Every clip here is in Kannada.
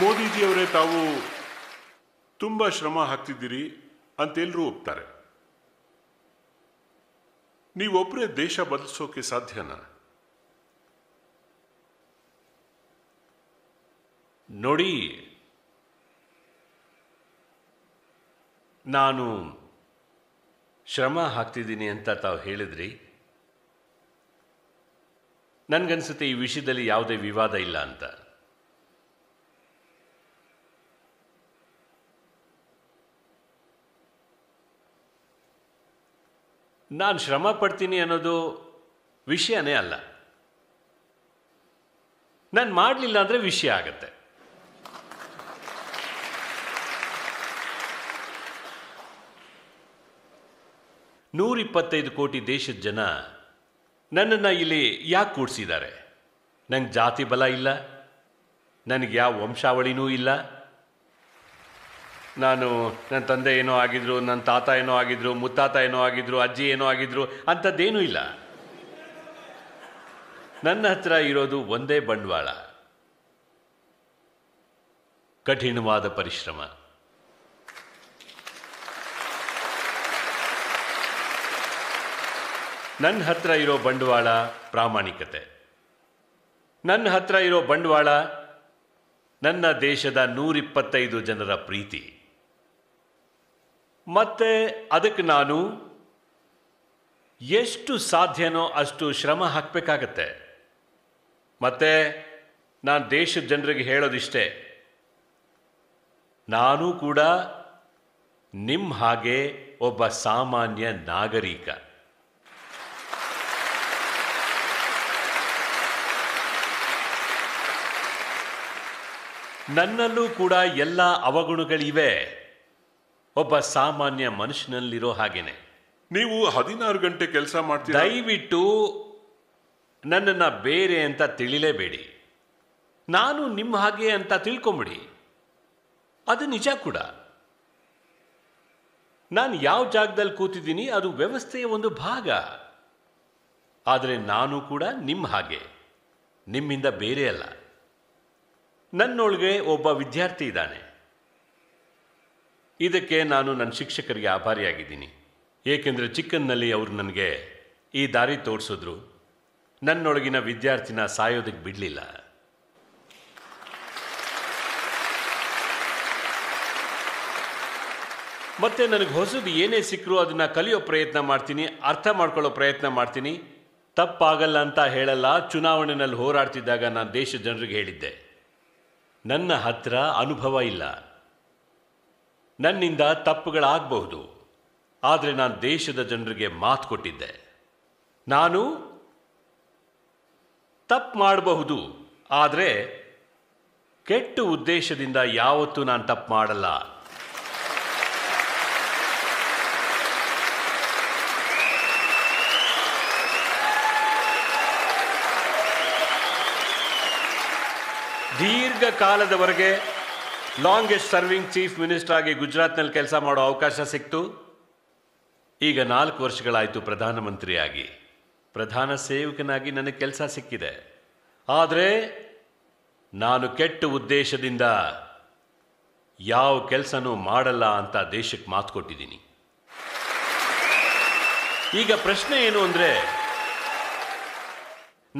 ಮೋದಿಜಿಯವರೇ ತಾವು ತುಂಬ ಶ್ರಮ ಹಾಕ್ತಿದ್ದೀರಿ ಅಂತ ಎಲ್ಲರೂ ಒಪ್ತಾರೆ ನೀವೊಬ್ಬರೇ ದೇಶ ಬದಲಿಸೋಕೆ ಸಾಧ್ಯನಾ ನೋಡಿ ನಾನು ಶ್ರಮ ಹಾಕ್ತಿದ್ದೀನಿ ಅಂತ ತಾವು ಹೇಳಿದ್ರಿ ನನಗನ್ಸುತ್ತೆ ಈ ವಿಷಯದಲ್ಲಿ ಯಾವುದೇ ವಿವಾದ ಇಲ್ಲ ಅಂತ ನಾನು ಶ್ರಮ ಪಡ್ತೀನಿ ಅನ್ನೋದು ವಿಷಯನೇ ಅಲ್ಲ ನಾನು ಮಾಡಲಿಲ್ಲ ಅಂದರೆ ವಿಷಯ ಆಗತ್ತೆ ನೂರಿಪ್ಪತ್ತೈದು ಕೋಟಿ ದೇಶದ ಜನ ನನ್ನನ್ನು ಇಲ್ಲಿ ಯಾಕೆ ಕೂಡಿಸಿದ್ದಾರೆ ನಂಗೆ ಜಾತಿ ಬಲ ಇಲ್ಲ ನನಗೆ ಯಾವ ವಂಶಾವಳಿನೂ ಇಲ್ಲ ನಾನು ನನ್ನ ತಂದೆ ಏನೋ ಆಗಿದ್ರು ನನ್ನ ತಾತ ಏನೋ ಆಗಿದ್ರು ಮುತ್ತಾತ ಏನೋ ಆಗಿದ್ರು ಅಜ್ಜಿ ಏನೋ ಆಗಿದ್ರು ಅಂಥದ್ದೇನೂ ಇಲ್ಲ ನನ್ನ ಹತ್ರ ಇರೋದು ಒಂದೇ ಬಂಡವಾಳ ಕಠಿಣವಾದ ಪರಿಶ್ರಮ ನನ್ನ ಹತ್ರ ಇರೋ ಬಂಡವಾಳ ಪ್ರಾಮಾಣಿಕತೆ ನನ್ನ ಹತ್ರ ಇರೋ ಬಂಡವಾಳ ನನ್ನ ದೇಶದ ನೂರಿಪ್ಪತ್ತೈದು ಜನರ ಪ್ರೀತಿ ಮತ್ತೆ ಅದಕ್ಕೆ ನಾನು ಎಷ್ಟು ಸಾಧ್ಯನೋ ಅಷ್ಟು ಶ್ರಮ ಹಾಕಬೇಕಾಗತ್ತೆ ಮತ್ತು ನಾನು ದೇಶದ ಜನರಿಗೆ ಹೇಳೋದಿಷ್ಟೇ ನಾನು ಕೂಡ ನಿಮ್ಮ ಹಾಗೆ ಒಬ್ಬ ಸಾಮಾನ್ಯ ನಾಗರಿಕ ನನ್ನಲ್ಲೂ ಕೂಡ ಎಲ್ಲ ಅವಗುಣಗಳಿವೆ ಒಬ್ಬ ಸಾಮಾನ್ಯ ಮನುಷ್ಯನಲ್ಲಿರೋ ಹಾಗೇನೆ ನೀವು ಹದಿನಾರು ಗಂಟೆ ಕೆಲಸ ಮಾಡ್ತೀರ ದಯವಿಟ್ಟು ನನ್ನನ್ನು ಬೇರೆ ಅಂತ ತಿಳಿಲೇಬೇಡಿ ನಾನು ನಿಮ್ಮ ಹಾಗೆ ಅಂತ ತಿಳ್ಕೊಂಬಿಡಿ ಅದು ನಿಜ ಕೂಡ ನಾನು ಯಾವ ಜಾಗದಲ್ಲಿ ಕೂತಿದ್ದೀನಿ ಅದು ವ್ಯವಸ್ಥೆಯ ಒಂದು ಭಾಗ ಆದರೆ ನಾನು ಕೂಡ ನಿಮ್ಮ ಹಾಗೆ ನಿಮ್ಮಿಂದ ಬೇರೆ ಅಲ್ಲ ನನ್ನೊಳಗೆ ಒಬ್ಬ ವಿದ್ಯಾರ್ಥಿ ಇದ್ದಾನೆ ಇದಕ್ಕೆ ನಾನು ನನ್ನ ಶಿಕ್ಷಕರಿಗೆ ಆಭಾರಿಯಾಗಿದ್ದೀನಿ ಏಕೆಂದರೆ ಚಿಕ್ಕನ್ನಲ್ಲಿ ಅವರು ನನಗೆ ಈ ದಾರಿ ತೋರಿಸಿದ್ರು ನನ್ನೊಳಗಿನ ವಿದ್ಯಾರ್ಥಿನ ಸಾಯೋದಕ್ಕೆ ಬಿಡಲಿಲ್ಲ ಮತ್ತು ನನಗೆ ಹೊಸದು ಏನೇ ಸಿಕ್ಕರೂ ಅದನ್ನು ಕಲಿಯೋ ಪ್ರಯತ್ನ ಮಾಡ್ತೀನಿ ಅರ್ಥ ಮಾಡ್ಕೊಳ್ಳೋ ಪ್ರಯತ್ನ ಮಾಡ್ತೀನಿ ತಪ್ಪಾಗಲ್ಲ ಅಂತ ಹೇಳಲ್ಲ ಚುನಾವಣೆಯಲ್ಲಿ ಹೋರಾಡ್ತಿದ್ದಾಗ ನಾನು ದೇಶ ಜನರಿಗೆ ಹೇಳಿದ್ದೆ ನನ್ನ ಹತ್ರ ಅನುಭವ ಇಲ್ಲ ನನ್ನಿಂದ ತಪ್ಪುಗಳಾಗಬಹುದು ಆದರೆ ನಾನು ದೇಶದ ಜನರಿಗೆ ಮಾತು ಕೊಟ್ಟಿದ್ದೆ ನಾನು ತಪ್ಪು ಮಾಡಬಹುದು ಆದರೆ ಕೆಟ್ಟ ಉದ್ದೇಶದಿಂದ ಯಾವತ್ತೂ ನಾನು ತಪ್ಪು ಮಾಡಲ್ಲ ದೀರ್ಘಕಾಲದವರೆಗೆ ಲಾಂಗೆಸ್ಟ್ ಸರ್ವಿಂಗ್ ಚೀಫ್ ಮಿನಿಸ್ಟರ್ ಆಗಿ ಗುಜರಾತ್ನಲ್ಲಿ ಕೆಲಸ ಮಾಡೋ ಅವಕಾಶ ಸಿಕ್ತು ಈಗ ನಾಲ್ಕು ವರ್ಷಗಳಾಯಿತು ಪ್ರಧಾನಮಂತ್ರಿಯಾಗಿ ಪ್ರಧಾನ ಸೇವಕನಾಗಿ ನನಗೆ ಕೆಲಸ ಸಿಕ್ಕಿದೆ ಆದರೆ ನಾನು ಕೆಟ್ಟ ಉದ್ದೇಶದಿಂದ ಯಾವ ಕೆಲಸನೂ ಮಾಡಲ್ಲ ಅಂತ ದೇಶಕ್ಕೆ ಮಾತು ಕೊಟ್ಟಿದ್ದೀನಿ ಈಗ ಪ್ರಶ್ನೆ ಏನು ಅಂದರೆ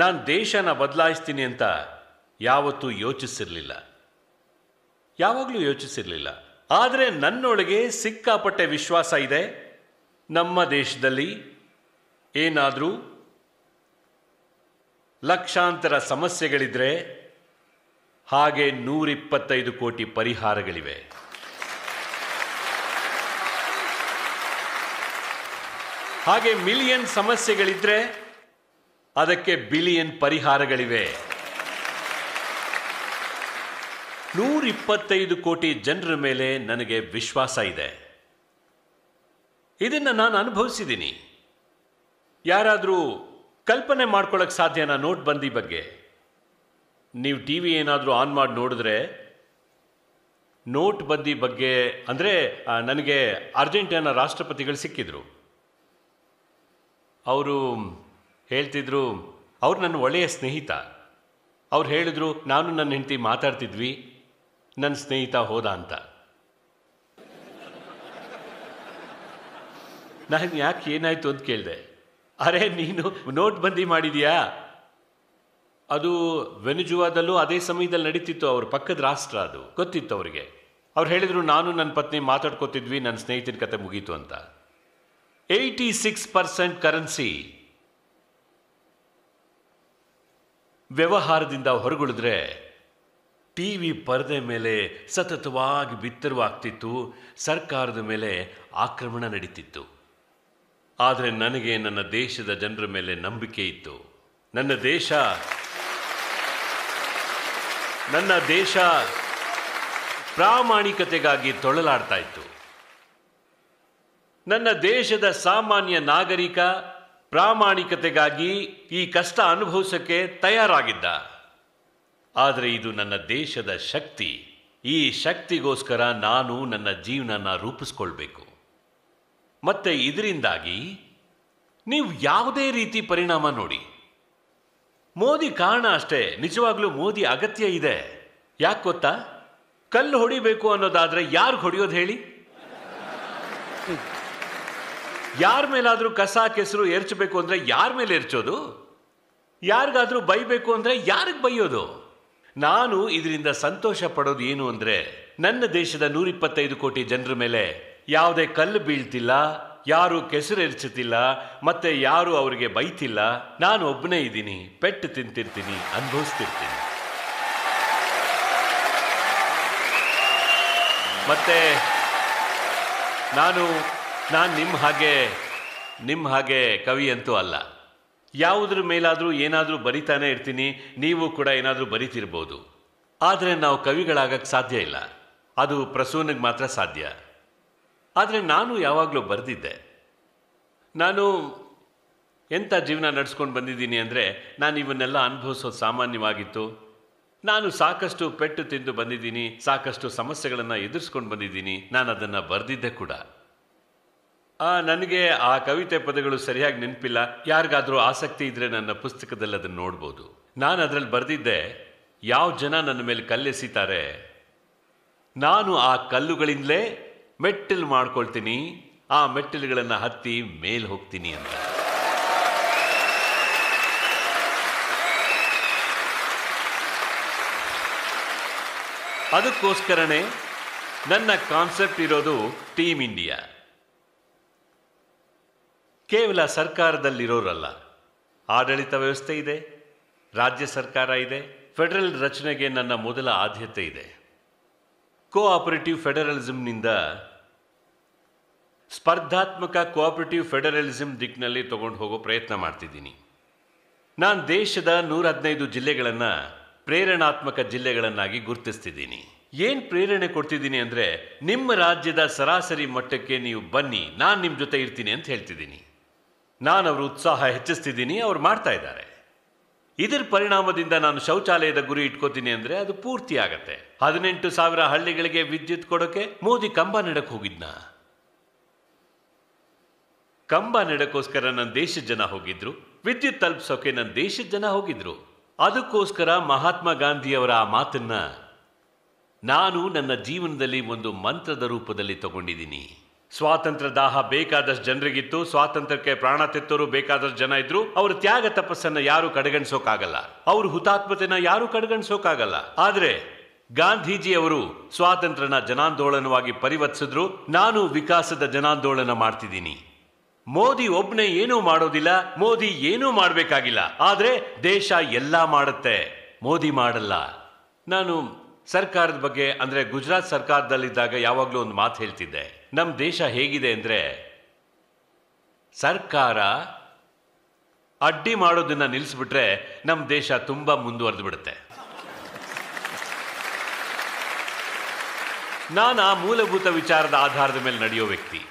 ನಾನು ದೇಶನ ಬದಲಾಯಿಸ್ತೀನಿ ಅಂತ ಯಾವತ್ತೂ ಯೋಚಿಸಿರಲಿಲ್ಲ ಯಾವಾಗಲೂ ಯೋಚಿಸಿರಲಿಲ್ಲ ಆದರೆ ನನ್ನೊಳಗೆ ಸಿಕ್ಕಾಪಟ್ಟೆ ವಿಶ್ವಾಸ ಇದೆ ನಮ್ಮ ದೇಶದಲ್ಲಿ ಏನಾದರೂ ಲಕ್ಷಾಂತರ ಸಮಸ್ಯೆಗಳಿದ್ರೆ ಹಾಗೆ ನೂರಿಪ್ಪತ್ತೈದು ಕೋಟಿ ಪರಿಹಾರಗಳಿವೆ ಹಾಗೆ ಮಿಲಿಯನ್ ಸಮಸ್ಯೆಗಳಿದ್ರೆ ಅದಕ್ಕೆ ಬಿಲಿಯನ್ ಪರಿಹಾರಗಳಿವೆ ನೂರಿಪ್ಪತ್ತೈದು ಕೋಟಿ ಜನರ ಮೇಲೆ ನನಗೆ ವಿಶ್ವಾಸ ಇದೆ ಇದನ್ನು ನಾನು ಅನುಭವಿಸಿದ್ದೀನಿ ಯಾರಾದರೂ ಕಲ್ಪನೆ ಮಾಡ್ಕೊಳ್ಳೋಕ್ಕೆ ಸಾಧ್ಯನಾ ನೋಟ್ ಬಂದಿ ಬಗ್ಗೆ ನೀವು ಟಿ ವಿ ಏನಾದರೂ ಆನ್ ಮಾಡಿ ನೋಡಿದ್ರೆ ನೋಟ್ ಬಂದಿ ಬಗ್ಗೆ ಅಂದರೆ ನನಗೆ ಅರ್ಜೆಂಟೈನಾ ರಾಷ್ಟ್ರಪತಿಗಳು ಸಿಕ್ಕಿದ್ರು ಅವರು ಹೇಳ್ತಿದ್ರು ಅವ್ರು ನನ್ನ ಒಳ್ಳೆಯ ಸ್ನೇಹಿತ ಅವ್ರು ಹೇಳಿದ್ರು ನಾನು ನನ್ನ ಹೆಂಡತಿ ಮಾತಾಡ್ತಿದ್ವಿ ನನ್ನ ಸ್ನೇಹಿತ ಹೋದ ಅಂತ ನಾನು ಯಾಕೆ ಏನಾಯಿತು ಅಂತ ಕೇಳಿದೆ ಅರೆ ನೀನು ನೋಟ್ ಬಂದಿ ಮಾಡಿದೀಯಾ ಅದು ವೆನಿಜುವಾದಲ್ಲೂ ಅದೇ ಸಮಯದಲ್ಲಿ ನಡೀತಿತ್ತು ಅವ್ರ ಪಕ್ಕದ ರಾಷ್ಟ್ರ ಅದು ಗೊತ್ತಿತ್ತು ಅವರಿಗೆ ಅವ್ರು ಹೇಳಿದರು ನಾನು ನನ್ನ ಪತ್ನಿ ಮಾತಾಡ್ಕೋತಿದ್ವಿ ನನ್ನ ಸ್ನೇಹಿತನ ಕತೆ ಮುಗೀತು ಅಂತ ಏಯ್ಟಿ ಸಿಕ್ಸ್ ಪರ್ಸೆಂಟ್ ಕರೆನ್ಸಿ ವ್ಯವಹಾರದಿಂದ ಹೊರಗುಳಿದ್ರೆ ಟಿ ವಿ ಪರದೆ ಮೇಲೆ ಸತತವಾಗಿ ಬಿತ್ತರವಾಗ್ತಿತ್ತು ಸರ್ಕಾರದ ಮೇಲೆ ಆಕ್ರಮಣ ನಡೀತಿತ್ತು ಆದರೆ ನನಗೆ ನನ್ನ ದೇಶದ ಜನರ ಮೇಲೆ ನಂಬಿಕೆ ಇತ್ತು ನನ್ನ ದೇಶ ನನ್ನ ದೇಶ ಪ್ರಾಮಾಣಿಕತೆಗಾಗಿ ತೊಳಲಾಡ್ತಾ ಇತ್ತು ನನ್ನ ದೇಶದ ಸಾಮಾನ್ಯ ನಾಗರಿಕ ಪ್ರಾಮಾಣಿಕತೆಗಾಗಿ ಈ ಕಷ್ಟ ಅನುಭವಿಸೋಕ್ಕೆ ತಯಾರಾಗಿದ್ದ ಆದರೆ ಇದು ನನ್ನ ದೇಶದ ಶಕ್ತಿ ಈ ಶಕ್ತಿಗೋಸ್ಕರ ನಾನು ನನ್ನ ಜೀವನನ ರೂಪಿಸ್ಕೊಳ್ಬೇಕು ಮತ್ತು ಇದರಿಂದಾಗಿ ನೀವು ಯಾವುದೇ ರೀತಿ ಪರಿಣಾಮ ನೋಡಿ ಮೋದಿ ಕಾರಣ ಅಷ್ಟೇ ನಿಜವಾಗ್ಲೂ ಮೋದಿ ಅಗತ್ಯ ಇದೆ ಯಾಕೆ ಗೊತ್ತಾ ಕಲ್ಲು ಹೊಡಿಬೇಕು ಅನ್ನೋದಾದರೆ ಯಾರು ಹೊಡಿಯೋದು ಹೇಳಿ ಯಾರ ಮೇಲಾದರೂ ಕಸ ಕೆಸರು ಎರಚಬೇಕು ಅಂದರೆ ಯಾರ ಮೇಲೆ ಎರಚೋದು ಯಾರಿಗಾದರೂ ಬೈಬೇಕು ಅಂದರೆ ಯಾರಿಗೆ ಬೈಯೋದು ನಾನು ಇದರಿಂದ ಸಂತೋಷ ಪಡೋದು ಏನು ಅಂದರೆ ನನ್ನ ದೇಶದ ನೂರಿಪ್ಪತ್ತೈದು ಕೋಟಿ ಜನರ ಮೇಲೆ ಯಾವುದೇ ಕಲ್ಲು ಬೀಳ್ತಿಲ್ಲ ಯಾರು ಕೆಸರು ಎರಚುತ್ತಿಲ್ಲ ಮತ್ತೆ ಯಾರು ಅವರಿಗೆ ಬೈತಿಲ್ಲ ನಾನು ಒಬ್ಬನೇ ಇದ್ದೀನಿ ಪೆಟ್ಟು ತಿಂತಿರ್ತೀನಿ ಅನುಭವಿಸ್ತಿರ್ತೀನಿ ಮತ್ತೆ ನಾನು ನಾನು ನಿಮ್ಮ ಹಾಗೆ ನಿಮ್ಮ ಹಾಗೆ ಕವಿ ಅಂತೂ ಅಲ್ಲ ಯಾವುದ್ರ ಮೇಲಾದರೂ ಏನಾದರೂ ಬರಿತಾನೆ ಇರ್ತೀನಿ ನೀವು ಕೂಡ ಏನಾದರೂ ಬರಿತಿರ್ಬೋದು ಆದರೆ ನಾವು ಕವಿಗಳಾಗಕ್ಕೆ ಸಾಧ್ಯ ಇಲ್ಲ ಅದು ಪ್ರಸೂನಿಗೆ ಮಾತ್ರ ಸಾಧ್ಯ ಆದರೆ ನಾನು ಯಾವಾಗಲೂ ಬರೆದಿದ್ದೆ ನಾನು ಎಂಥ ಜೀವನ ನಡೆಸ್ಕೊಂಡು ಬಂದಿದ್ದೀನಿ ಅಂದರೆ ನಾನು ಇವನ್ನೆಲ್ಲ ಅನುಭವಿಸೋದು ಸಾಮಾನ್ಯವಾಗಿತ್ತು ನಾನು ಸಾಕಷ್ಟು ಪೆಟ್ಟು ತಿಂದು ಬಂದಿದ್ದೀನಿ ಸಾಕಷ್ಟು ಸಮಸ್ಯೆಗಳನ್ನು ಎದುರಿಸ್ಕೊಂಡು ಬಂದಿದ್ದೀನಿ ನಾನು ಅದನ್ನು ಬರೆದಿದ್ದೆ ಕೂಡ ಆ ನನಗೆ ಆ ಕವಿತೆ ಪದಗಳು ಸರಿಯಾಗಿ ನೆನಪಿಲ್ಲ ಯಾರಿಗಾದರೂ ಆಸಕ್ತಿ ಇದ್ದರೆ ನನ್ನ ಪುಸ್ತಕದಲ್ಲಿ ಅದನ್ನು ನೋಡ್ಬೋದು ನಾನು ಅದರಲ್ಲಿ ಬರೆದಿದ್ದೆ ಯಾವ ಜನ ನನ್ನ ಮೇಲೆ ಕಲ್ಲೆಸಿತಾರೆ ನಾನು ಆ ಕಲ್ಲುಗಳಿಂದಲೇ ಮೆಟ್ಟಿಲು ಮಾಡ್ಕೊಳ್ತೀನಿ ಆ ಮೆಟ್ಟಿಲುಗಳನ್ನು ಹತ್ತಿ ಮೇಲೆ ಹೋಗ್ತೀನಿ ಅಂತ ಅದಕ್ಕೋಸ್ಕರನೇ ನನ್ನ ಕಾನ್ಸೆಪ್ಟ್ ಇರೋದು ಟೀಮ್ ಇಂಡಿಯಾ ಕೇವಲ ಸರ್ಕಾರದಲ್ಲಿರೋರಲ್ಲ ಆಡಳಿತ ವ್ಯವಸ್ಥೆ ಇದೆ ರಾಜ್ಯ ಸರ್ಕಾರ ಇದೆ ಫೆಡರಲ್ ರಚನೆಗೆ ನನ್ನ ಮೊದಲ ಆದ್ಯತೆ ಇದೆ ಕೋಆಪರೇಟಿವ್ ಫೆಡರಲಿಸಮ್ನಿಂದ ಸ್ಪರ್ಧಾತ್ಮಕ ಕೋಆಪರೇಟಿವ್ ಫೆಡರಲಿಸಮ್ ದಿಕ್ಕಿನಲ್ಲಿ ತಗೊಂಡು ಹೋಗೋ ಪ್ರಯತ್ನ ಮಾಡ್ತಿದ್ದೀನಿ ನಾನು ದೇಶದ ನೂರ ಹದಿನೈದು ಜಿಲ್ಲೆಗಳನ್ನು ಪ್ರೇರಣಾತ್ಮಕ ಜಿಲ್ಲೆಗಳನ್ನಾಗಿ ಗುರುತಿಸ್ತಿದ್ದೀನಿ ಏನು ಪ್ರೇರಣೆ ಕೊಡ್ತಿದ್ದೀನಿ ಅಂದರೆ ನಿಮ್ಮ ರಾಜ್ಯದ ಸರಾಸರಿ ಮಟ್ಟಕ್ಕೆ ನೀವು ಬನ್ನಿ ನಾನು ನಿಮ್ಮ ಜೊತೆ ಇರ್ತೀನಿ ಅಂತ ಹೇಳ್ತಿದ್ದೀನಿ ನಾನು ಅವರು ಉತ್ಸಾಹ ಹೆಚ್ಚಿಸ್ತಿದ್ದೀನಿ ಅವ್ರು ಮಾಡ್ತಾ ಇದ್ದಾರೆ ಇದರ ಪರಿಣಾಮದಿಂದ ನಾನು ಶೌಚಾಲಯದ ಗುರಿ ಇಟ್ಕೋತೀನಿ ಅಂದರೆ ಅದು ಪೂರ್ತಿ ಆಗತ್ತೆ ಹದಿನೆಂಟು ಸಾವಿರ ಹಳ್ಳಿಗಳಿಗೆ ವಿದ್ಯುತ್ ಕೊಡೋಕೆ ಮೋದಿ ಕಂಬ ನೆಡಕ್ಕೆ ಹೋಗಿದ್ನ ಕಂಬ ನೆಡಕ್ಕೋಸ್ಕರ ನನ್ನ ದೇಶದ ಜನ ಹೋಗಿದ್ರು ವಿದ್ಯುತ್ ತಲುಪಿಸೋಕೆ ನನ್ನ ದೇಶದ ಜನ ಹೋಗಿದ್ರು ಅದಕ್ಕೋಸ್ಕರ ಮಹಾತ್ಮ ಗಾಂಧಿಯವರ ಆ ಮಾತನ್ನ ನಾನು ನನ್ನ ಜೀವನದಲ್ಲಿ ಒಂದು ಮಂತ್ರದ ರೂಪದಲ್ಲಿ ತಗೊಂಡಿದ್ದೀನಿ ಸ್ವಾತಂತ್ರ್ಯ ದಾಹ ಬೇಕಾದಷ್ಟು ಜನರಿಗಿತ್ತು ಸ್ವಾತಂತ್ರ್ಯಕ್ಕೆ ಪ್ರಾಣ ಬೇಕಾದಷ್ಟು ಜನ ಇದ್ರು ಅವರ ತ್ಯಾಗ ತಪಸ್ಸನ್ನ ಯಾರು ಕಡೆಗಣಿಸೋಕಾಗಲ್ಲ ಅವ್ರ ಹುತಾತ್ಮತೆನ ಯಾರು ಆದ್ರೆ ಆದರೆ ಗಾಂಧೀಜಿಯವರು ಸ್ವಾತಂತ್ರ್ಯನ ಜನಾಂದೋಳನವಾಗಿ ಪರಿವರ್ತಿಸಿದ್ರು ನಾನು ವಿಕಾಸದ ಜನಾಂದೋಳನ ಮಾಡ್ತಿದ್ದೀನಿ ಮೋದಿ ಒಬ್ಬನೇ ಏನೂ ಮಾಡೋದಿಲ್ಲ ಮೋದಿ ಏನೂ ಮಾಡಬೇಕಾಗಿಲ್ಲ ಆದ್ರೆ ದೇಶ ಎಲ್ಲ ಮಾಡುತ್ತೆ ಮೋದಿ ಮಾಡಲ್ಲ ನಾನು ಸರ್ಕಾರದ ಬಗ್ಗೆ ಅಂದರೆ ಗುಜರಾತ್ ಸರ್ಕಾರದಲ್ಲಿದ್ದಾಗ ಯಾವಾಗಲೂ ಒಂದು ಮಾತು ಹೇಳ್ತಿದ್ದೆ ನಮ್ಮ ದೇಶ ಹೇಗಿದೆ ಅಂದರೆ ಸರ್ಕಾರ ಅಡ್ಡಿ ಮಾಡೋದನ್ನು ನಿಲ್ಲಿಸ್ಬಿಟ್ರೆ ನಮ್ಮ ದೇಶ ತುಂಬ ಮುಂದುವರೆದು ಬಿಡುತ್ತೆ ನಾನು ಆ ಮೂಲಭೂತ ವಿಚಾರದ ಆಧಾರದ ಮೇಲೆ ನಡೆಯೋ ವ್ಯಕ್ತಿ